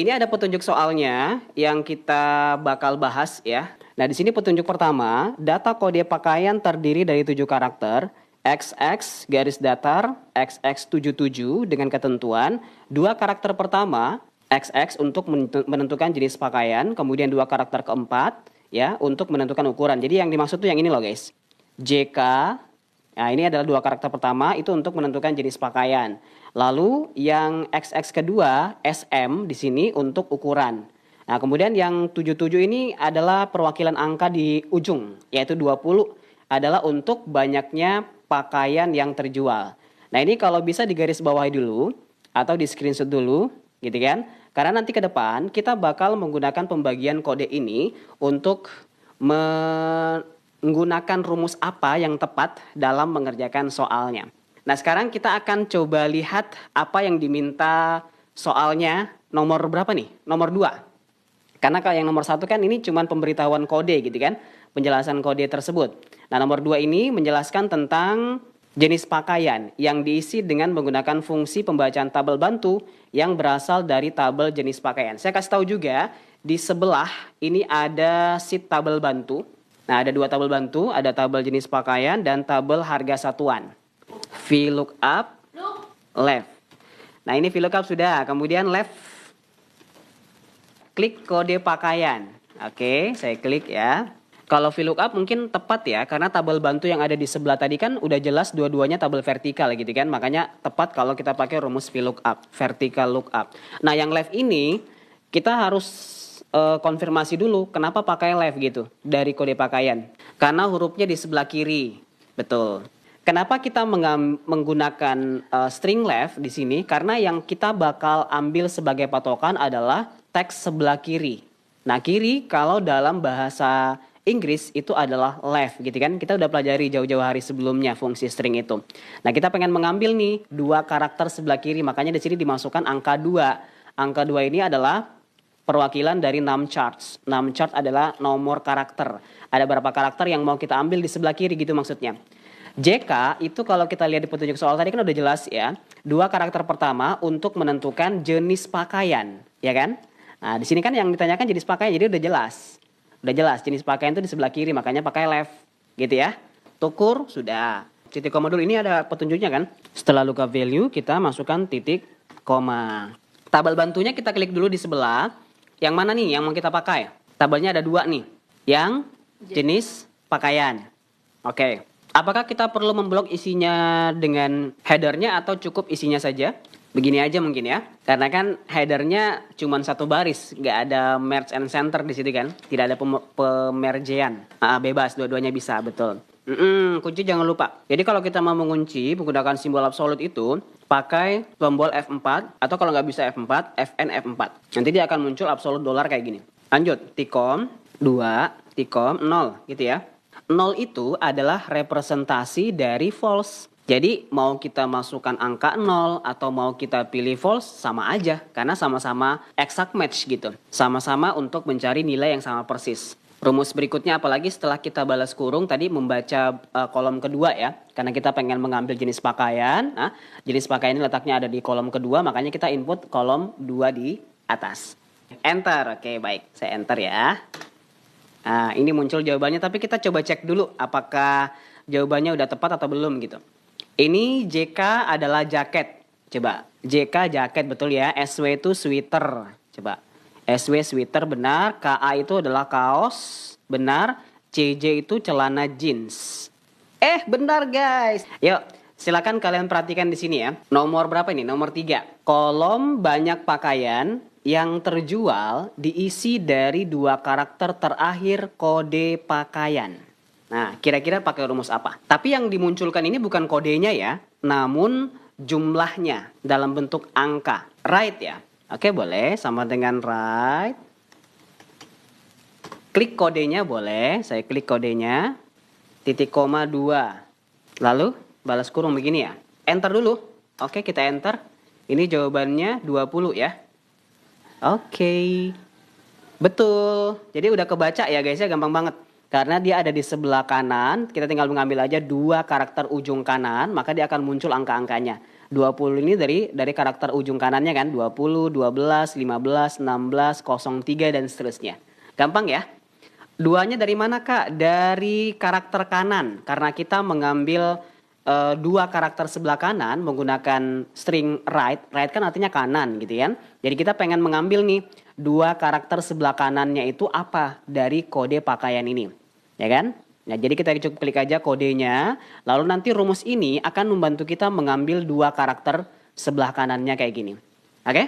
Ini ada petunjuk soalnya yang kita bakal bahas ya. Nah, di sini petunjuk pertama, data kode pakaian terdiri dari tujuh karakter, XX garis datar XX77 dengan ketentuan dua karakter pertama XX untuk menentukan jenis pakaian, kemudian dua karakter keempat ya untuk menentukan ukuran. Jadi yang dimaksud tuh yang ini loh guys. JK Nah, ini adalah dua karakter pertama itu untuk menentukan jenis pakaian. Lalu yang XX kedua SM di sini untuk ukuran. Nah, kemudian yang 77 ini adalah perwakilan angka di ujung yaitu 20 adalah untuk banyaknya pakaian yang terjual. Nah, ini kalau bisa digaris bawahi dulu atau di screenshot dulu gitu kan. Karena nanti ke depan kita bakal menggunakan pembagian kode ini untuk menggunakan rumus apa yang tepat dalam mengerjakan soalnya. Nah sekarang kita akan coba lihat apa yang diminta soalnya nomor berapa nih? Nomor dua Karena kalau yang nomor satu kan ini cuma pemberitahuan kode gitu kan, penjelasan kode tersebut. Nah nomor dua ini menjelaskan tentang jenis pakaian yang diisi dengan menggunakan fungsi pembacaan tabel bantu yang berasal dari tabel jenis pakaian. Saya kasih tahu juga di sebelah ini ada sheet tabel bantu. Nah ada dua tabel bantu, ada tabel jenis pakaian dan tabel harga satuan. V up left. Nah, ini V up sudah. Kemudian left klik kode pakaian. Oke, saya klik ya. Kalau VLOOKUP mungkin tepat ya, karena tabel bantu yang ada di sebelah tadi kan udah jelas dua-duanya tabel vertikal gitu kan. Makanya tepat kalau kita pakai rumus VLOOKUP, vertical lookup. Nah, yang left ini kita harus uh, konfirmasi dulu kenapa pakai left gitu dari kode pakaian. Karena hurufnya di sebelah kiri. Betul. Kenapa kita menggunakan uh, string left di sini? Karena yang kita bakal ambil sebagai patokan adalah teks sebelah kiri. Nah, kiri kalau dalam bahasa Inggris itu adalah left gitu kan. Kita udah pelajari jauh-jauh hari sebelumnya fungsi string itu. Nah, kita pengen mengambil nih dua karakter sebelah kiri, makanya di sini dimasukkan angka dua. Angka dua ini adalah perwakilan dari num charts. Num chart adalah nomor karakter. Ada berapa karakter yang mau kita ambil di sebelah kiri gitu maksudnya. JK itu kalau kita lihat di petunjuk soal tadi kan udah jelas ya. Dua karakter pertama untuk menentukan jenis pakaian, ya kan? Nah, di sini kan yang ditanyakan jenis pakaian jadi udah jelas. Udah jelas jenis pakaian itu di sebelah kiri makanya pakai left gitu ya. Tukur sudah. Titik koma dulu ini ada petunjuknya kan. Setelah luka value kita masukkan titik koma. Tabel bantunya kita klik dulu di sebelah. Yang mana nih yang mau kita pakai? Tabelnya ada dua nih. Yang jenis pakaian. Oke. Okay. Apakah kita perlu memblok isinya dengan headernya atau cukup isinya saja? Begini aja mungkin ya, karena kan headernya cuma satu baris, nggak ada merge and center di sini kan, tidak ada pem pemerjean, ah, bebas dua-duanya bisa betul. Mm -mm, kunci jangan lupa. Jadi kalau kita mau mengunci menggunakan simbol absolut itu, pakai tombol F4 atau kalau nggak bisa F4, Fn F4. Nanti dia akan muncul absolut dolar kayak gini. Lanjut, tikom 2, tikom 0 gitu ya nol itu adalah representasi dari false. Jadi mau kita masukkan angka 0 atau mau kita pilih false sama aja karena sama-sama exact match gitu. Sama-sama untuk mencari nilai yang sama persis. Rumus berikutnya apalagi setelah kita balas kurung tadi membaca uh, kolom kedua ya. Karena kita pengen mengambil jenis pakaian. Nah, jenis pakaian ini letaknya ada di kolom kedua makanya kita input kolom dua di atas. Enter. Oke, baik. Saya enter ya. Nah, ini muncul jawabannya, tapi kita coba cek dulu apakah jawabannya udah tepat atau belum gitu. Ini JK adalah jaket. Coba, JK jaket betul ya. SW itu sweater. Coba, SW sweater benar. KA itu adalah kaos. Benar. CJ itu celana jeans. Eh, benar guys. Yuk, silakan kalian perhatikan di sini ya. Nomor berapa ini? Nomor 3. Kolom banyak pakaian yang terjual diisi dari dua karakter terakhir kode pakaian. Nah, kira-kira pakai rumus apa? Tapi yang dimunculkan ini bukan kodenya ya, namun jumlahnya dalam bentuk angka. Right ya? Oke, boleh sama dengan right. Klik kodenya boleh, saya klik kodenya. Titik koma dua. Lalu balas kurung begini ya. Enter dulu. Oke, kita enter. Ini jawabannya 20 ya. Oke. Okay. Betul. Jadi udah kebaca ya guys ya, gampang banget. Karena dia ada di sebelah kanan, kita tinggal mengambil aja dua karakter ujung kanan, maka dia akan muncul angka-angkanya. 20 ini dari dari karakter ujung kanannya kan, 20, 12, 15, 16, 03 dan seterusnya. Gampang ya? Duanya dari mana Kak? Dari karakter kanan. Karena kita mengambil uh, dua karakter sebelah kanan menggunakan string right, right kan artinya kanan gitu kan. Jadi kita pengen mengambil nih dua karakter sebelah kanannya itu apa dari kode pakaian ini, ya kan? Nah, jadi kita cukup klik aja kodenya, lalu nanti rumus ini akan membantu kita mengambil dua karakter sebelah kanannya kayak gini. Oke? Okay?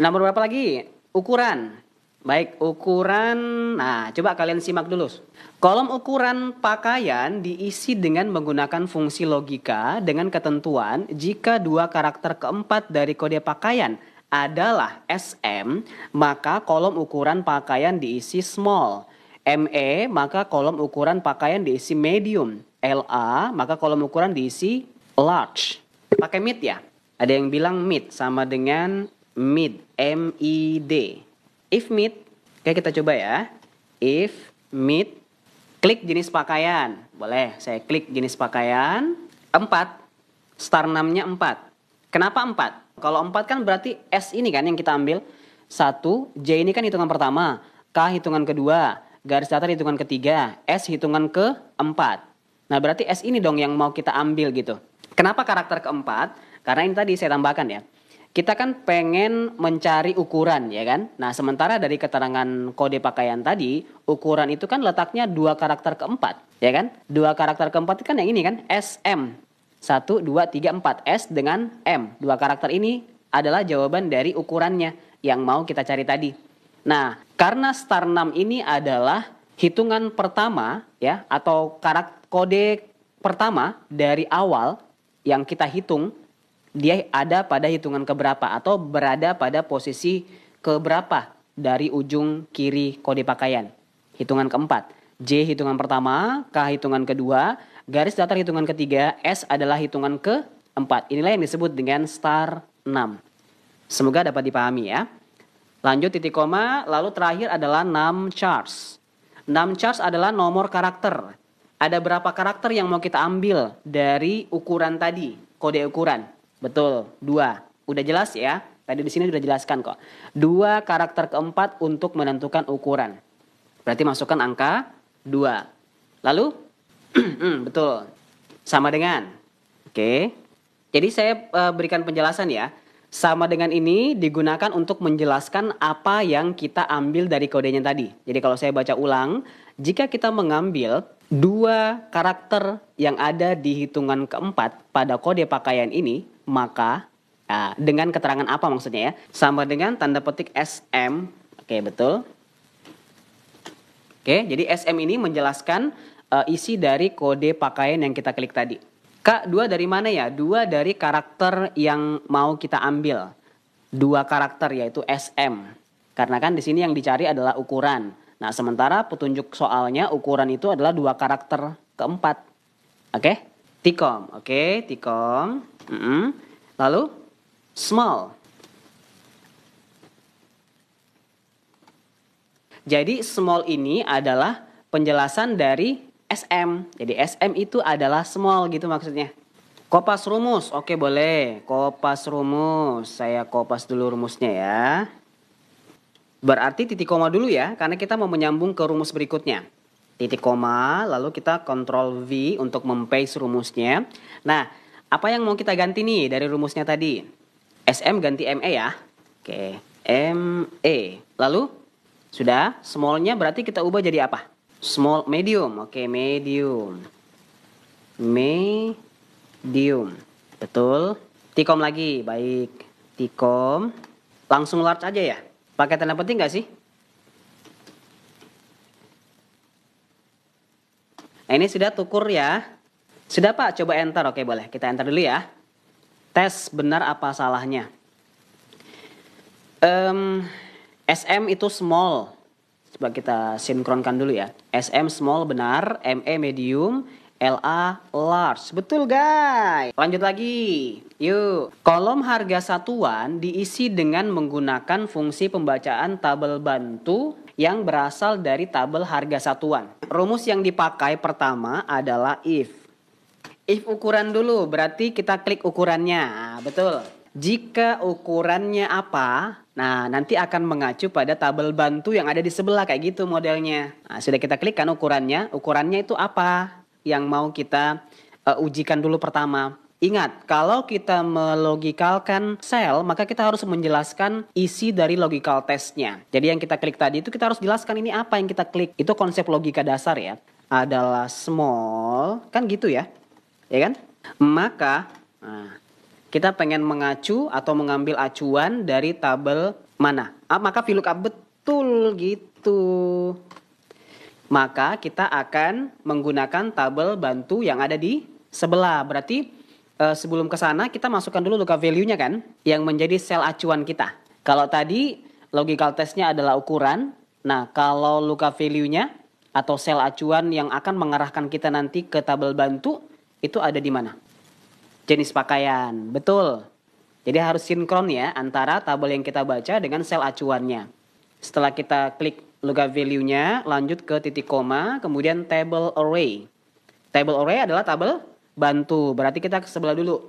Nomor berapa lagi? Ukuran. Baik, ukuran. Nah, coba kalian simak dulu. Kolom ukuran pakaian diisi dengan menggunakan fungsi logika dengan ketentuan jika dua karakter keempat dari kode pakaian adalah SM, maka kolom ukuran pakaian diisi small. ME, maka kolom ukuran pakaian diisi medium. LA, maka kolom ukuran diisi large. Pakai mid ya. Ada yang bilang mid sama dengan mid, M-I-D if meet, Oke kita coba ya if meet, klik jenis pakaian boleh saya klik jenis pakaian Empat, star 6 empat. kenapa empat? kalau empat kan berarti S ini kan yang kita ambil Satu, J ini kan hitungan pertama K hitungan kedua garis datar hitungan ketiga S hitungan keempat nah berarti S ini dong yang mau kita ambil gitu kenapa karakter keempat karena ini tadi saya tambahkan ya kita kan pengen mencari ukuran ya kan. Nah sementara dari keterangan kode pakaian tadi ukuran itu kan letaknya dua karakter keempat ya kan. Dua karakter keempat itu kan yang ini kan S M Satu, dua, tiga, empat. S dengan M. Dua karakter ini adalah jawaban dari ukurannya yang mau kita cari tadi. Nah, karena star 6 ini adalah hitungan pertama ya atau karakter kode pertama dari awal yang kita hitung dia ada pada hitungan keberapa atau berada pada posisi keberapa dari ujung kiri kode pakaian. Hitungan keempat. J hitungan pertama, K hitungan kedua, garis datar hitungan ketiga, S adalah hitungan keempat. Inilah yang disebut dengan star 6. Semoga dapat dipahami ya. Lanjut titik koma, lalu terakhir adalah 6 charts. 6 charts adalah nomor karakter. Ada berapa karakter yang mau kita ambil dari ukuran tadi, kode ukuran. Betul, dua. Udah jelas ya? Tadi di sini sudah jelaskan kok. Dua karakter keempat untuk menentukan ukuran. Berarti masukkan angka dua Lalu, betul. Sama dengan. Oke. Jadi saya eh, berikan penjelasan ya. Sama dengan ini digunakan untuk menjelaskan apa yang kita ambil dari kodenya tadi. Jadi kalau saya baca ulang, jika kita mengambil dua karakter yang ada di hitungan keempat pada kode pakaian ini, maka nah, dengan keterangan apa maksudnya ya sama dengan tanda petik SM oke betul oke jadi SM ini menjelaskan uh, isi dari kode pakaian yang kita klik tadi Kak, dua dari mana ya? Dua dari karakter yang mau kita ambil. Dua karakter yaitu SM. Karena kan di sini yang dicari adalah ukuran. Nah, sementara petunjuk soalnya ukuran itu adalah dua karakter keempat. Oke? Okay? Tikom, oke, okay, tikom. Mm -hmm. Lalu small. Jadi small ini adalah penjelasan dari SM. Jadi SM itu adalah small gitu maksudnya. Kopas rumus, oke boleh. Kopas rumus, saya kopas dulu rumusnya ya. Berarti titik koma dulu ya, karena kita mau menyambung ke rumus berikutnya titik koma, lalu kita kontrol V untuk mempaste rumusnya. Nah, apa yang mau kita ganti nih dari rumusnya tadi? SM ganti ME ya. Oke, ME. Lalu, sudah? Smallnya berarti kita ubah jadi apa? Small, medium. Oke, medium. Medium. Betul. Tikom lagi, baik. Tikom. Langsung large aja ya? Pakai tanda penting nggak sih? Nah, ini sudah tukur ya. Sudah Pak, coba enter. Oke, boleh. Kita enter dulu ya. Tes benar apa salahnya. Um, SM itu small. Coba kita sinkronkan dulu ya. SM small benar, ME medium, LA large. Betul guys. Lanjut lagi. Yuk. Kolom harga satuan diisi dengan menggunakan fungsi pembacaan tabel bantu yang berasal dari tabel harga satuan. Rumus yang dipakai pertama adalah if. If ukuran dulu, berarti kita klik ukurannya. Nah, betul. Jika ukurannya apa, nah nanti akan mengacu pada tabel bantu yang ada di sebelah kayak gitu modelnya. Nah, sudah kita klik kan ukurannya, ukurannya itu apa yang mau kita uh, ujikan dulu pertama. Ingat, kalau kita melogikalkan sel, maka kita harus menjelaskan isi dari logical testnya. Jadi yang kita klik tadi itu kita harus jelaskan ini apa yang kita klik. Itu konsep logika dasar ya. Adalah small, kan gitu ya. Ya kan? Maka nah, kita pengen mengacu atau mengambil acuan dari tabel mana. Ah, maka VLOOKUP betul gitu. Maka kita akan menggunakan tabel bantu yang ada di sebelah. Berarti uh, sebelum ke sana kita masukkan dulu luka value-nya kan yang menjadi sel acuan kita. Kalau tadi logical testnya adalah ukuran, nah kalau luka value-nya atau sel acuan yang akan mengarahkan kita nanti ke tabel bantu itu ada di mana? Jenis pakaian, betul. Jadi harus sinkron ya antara tabel yang kita baca dengan sel acuannya. Setelah kita klik luka value-nya, lanjut ke titik koma, kemudian table array. Table array adalah tabel bantu. Berarti kita ke sebelah dulu.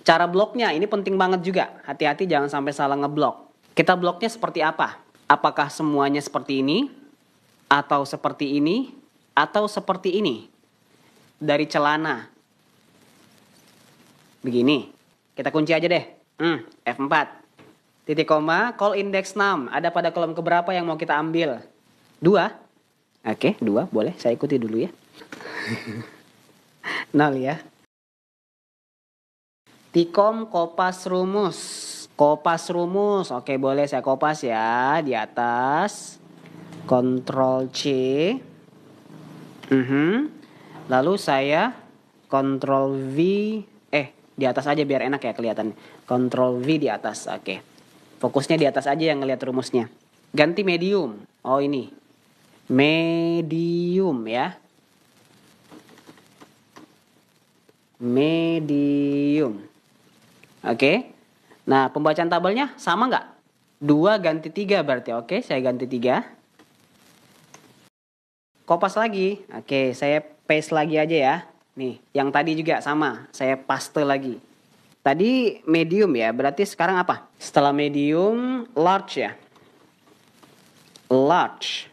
Cara bloknya ini penting banget juga. Hati-hati jangan sampai salah ngeblok. Kita bloknya seperti apa? Apakah semuanya seperti ini? Atau seperti ini? Atau seperti ini? Dari celana. Begini. Kita kunci aja deh. Hmm, F4. Titik koma, call index 6. Ada pada kolom keberapa yang mau kita ambil? Dua. Oke, dua. Boleh, saya ikuti dulu ya. Nol ya. Tikom kopas rumus. Kopas rumus. Oke, boleh saya kopas ya di atas. Control C. Mm-hmm. Lalu saya Control V. Eh, di atas aja biar enak ya kelihatan. Control V di atas. Oke. Fokusnya di atas aja yang ngelihat rumusnya. Ganti medium. Oh, ini. Medium ya. medium. Oke. Okay? Nah, pembacaan tabelnya sama nggak? 2 ganti 3 berarti. Oke, okay, saya ganti 3. Kopas lagi. Oke, okay, saya paste lagi aja ya. Nih, yang tadi juga sama. Saya paste lagi. Tadi medium ya, berarti sekarang apa? Setelah medium, large ya. Large.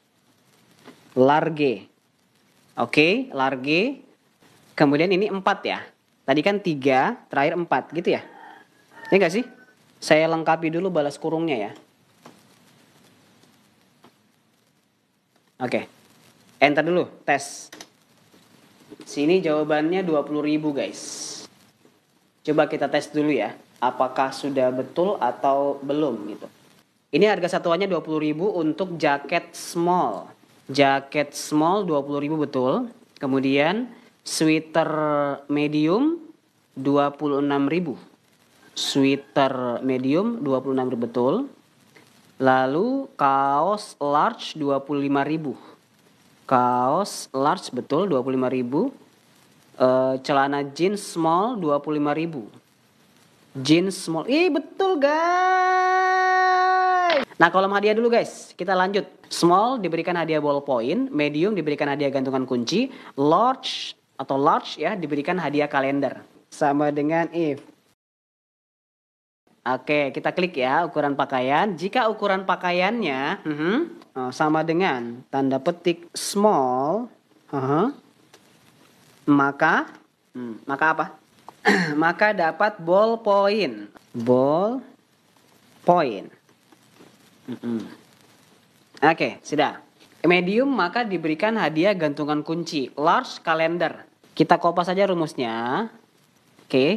Large. Oke, okay, large. Kemudian ini 4 ya. Tadi kan tiga, terakhir empat gitu ya. Ini ya nggak sih? Saya lengkapi dulu balas kurungnya ya. Oke. Enter dulu, tes. Sini jawabannya ribu guys. Coba kita tes dulu ya. Apakah sudah betul atau belum gitu. Ini harga satuannya ribu untuk jaket small. Jaket small ribu betul. Kemudian sweater medium 26.000. Sweater medium 26.000 betul. Lalu kaos large 25.000. Kaos large betul 25.000. uh, eh, celana jeans small 25.000. Jeans small. Ih, betul guys. Nah, kolom hadiah dulu guys. Kita lanjut. Small diberikan hadiah ballpoint, medium diberikan hadiah gantungan kunci, large atau large ya diberikan hadiah kalender sama dengan if. Oke, kita klik ya ukuran pakaian. Jika ukuran pakaiannya uh mhm, oh, -huh, sama dengan tanda petik small, uh mhm, -huh, maka hmm, maka apa? maka dapat ball point. Ball point. uh -huh. Oke, sudah. Medium maka diberikan hadiah gantungan kunci, large kalender. Kita kopas saja rumusnya. Oke. Okay.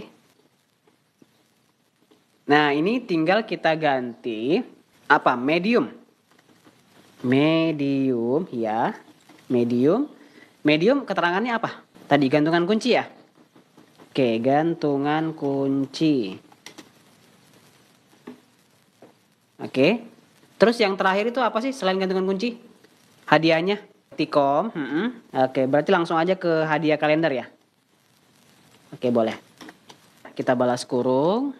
Nah, ini tinggal kita ganti apa? Medium. Medium ya. Medium. Medium keterangannya apa? Tadi gantungan kunci ya. Oke, gantungan kunci. Oke. Terus yang terakhir itu apa sih selain gantungan kunci? Hadiahnya. Tikom. Hmm. Oke, berarti langsung aja ke hadiah kalender ya. Oke, boleh. Kita balas kurung.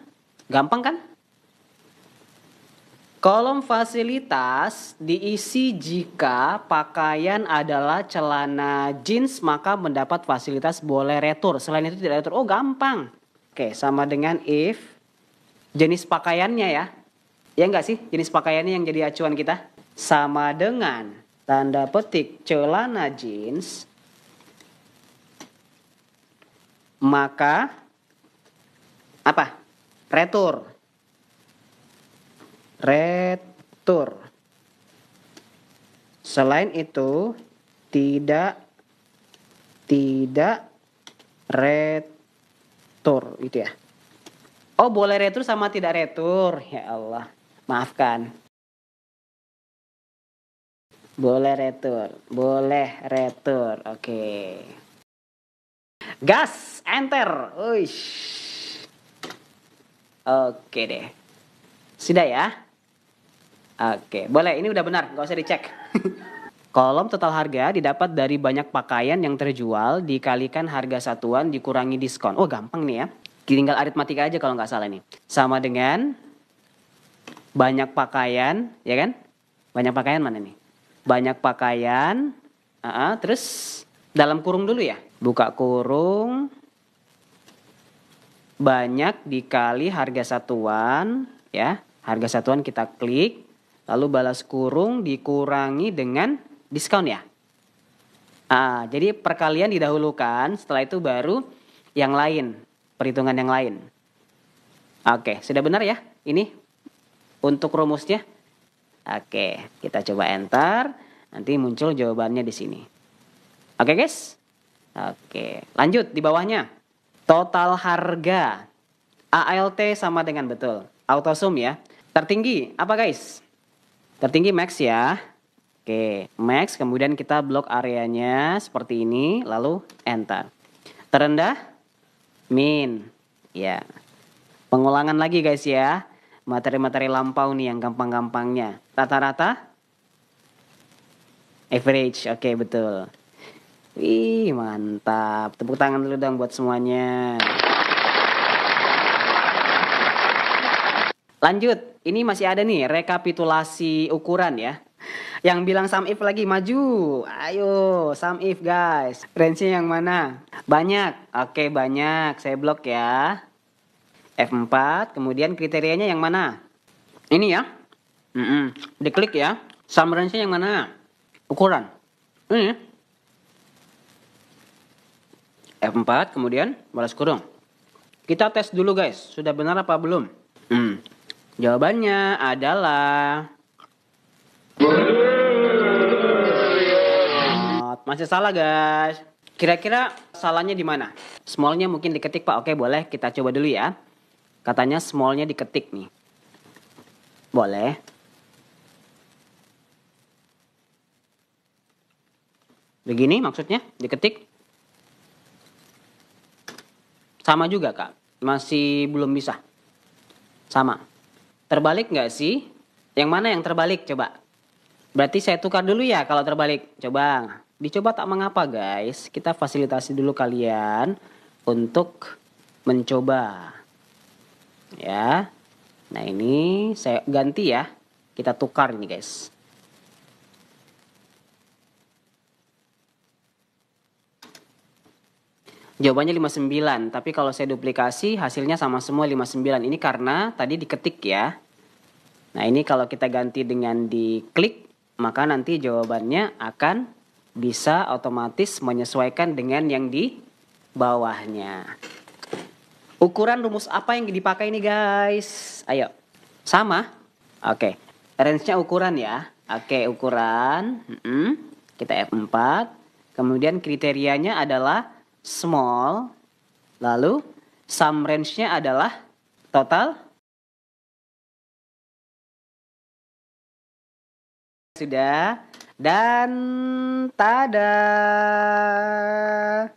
Gampang kan? Kolom fasilitas diisi jika pakaian adalah celana jeans maka mendapat fasilitas boleh retur. Selain itu tidak retur. Oh, gampang. Oke, sama dengan if jenis pakaiannya ya. Ya enggak sih? Jenis pakaiannya yang jadi acuan kita sama dengan Tanda petik celana jeans maka apa? Retur. Retur. Selain itu tidak tidak retur gitu ya. Oh, boleh retur sama tidak retur. Ya Allah, maafkan. Boleh retur, boleh retur. Oke. Okay. Gas, enter. Uish. Oke okay deh. Sudah ya? Oke, okay. boleh. Ini udah benar, nggak usah dicek. Kolom total harga didapat dari banyak pakaian yang terjual dikalikan harga satuan dikurangi diskon. Oh, gampang nih ya. Tinggal aritmatika aja kalau nggak salah nih. Sama dengan banyak pakaian, ya kan? Banyak pakaian mana nih? banyak pakaian. Uh, terus dalam kurung dulu ya. Buka kurung banyak dikali harga satuan ya. Harga satuan kita klik lalu balas kurung dikurangi dengan diskon ya. Ah, jadi perkalian didahulukan, setelah itu baru yang lain, perhitungan yang lain. Oke, sudah benar ya ini untuk rumusnya? Oke, kita coba enter. Nanti muncul jawabannya di sini. Oke, guys. Oke, lanjut di bawahnya. Total harga ALT sama dengan betul. Autosum ya. Tertinggi apa, guys? Tertinggi max ya. Oke, max kemudian kita blok areanya seperti ini lalu enter. Terendah min. Ya. Pengulangan lagi guys ya materi-materi lampau nih yang gampang-gampangnya. Rata-rata? Average, oke okay, betul. Wih, mantap. Tepuk tangan dulu dong buat semuanya. Lanjut, ini masih ada nih rekapitulasi ukuran ya. Yang bilang Sam If lagi maju. Ayo, Sam If guys. Range yang mana? Banyak. Oke, banyak. Saya blok ya. F4, kemudian kriterianya yang mana? Ini ya. Mm -mm. Diklik ya. Summary-nya yang mana? Ukuran. Ini. F4, kemudian balas kurung. Kita tes dulu guys, sudah benar apa belum? Mm. Jawabannya adalah masih salah guys. Kira-kira salahnya di mana? Smallnya mungkin diketik pak. Oke boleh kita coba dulu ya. Katanya smallnya diketik nih. Boleh. Begini maksudnya diketik. Sama juga kak. Masih belum bisa. Sama. Terbalik nggak sih? Yang mana yang terbalik coba? Berarti saya tukar dulu ya kalau terbalik. Coba. Dicoba tak mengapa guys. Kita fasilitasi dulu kalian untuk mencoba ya nah ini saya ganti ya kita tukar ini guys Jawabannya 59, tapi kalau saya duplikasi hasilnya sama semua 59. Ini karena tadi diketik ya. Nah, ini kalau kita ganti dengan di klik, maka nanti jawabannya akan bisa otomatis menyesuaikan dengan yang di bawahnya. Ukuran rumus apa yang dipakai nih guys? Ayo. Sama? Oke. Okay. Range-nya ukuran ya. Oke, okay, ukuran. Mm -hmm. Kita F4. Kemudian kriterianya adalah small. Lalu sum range-nya adalah total. Sudah. Dan tada.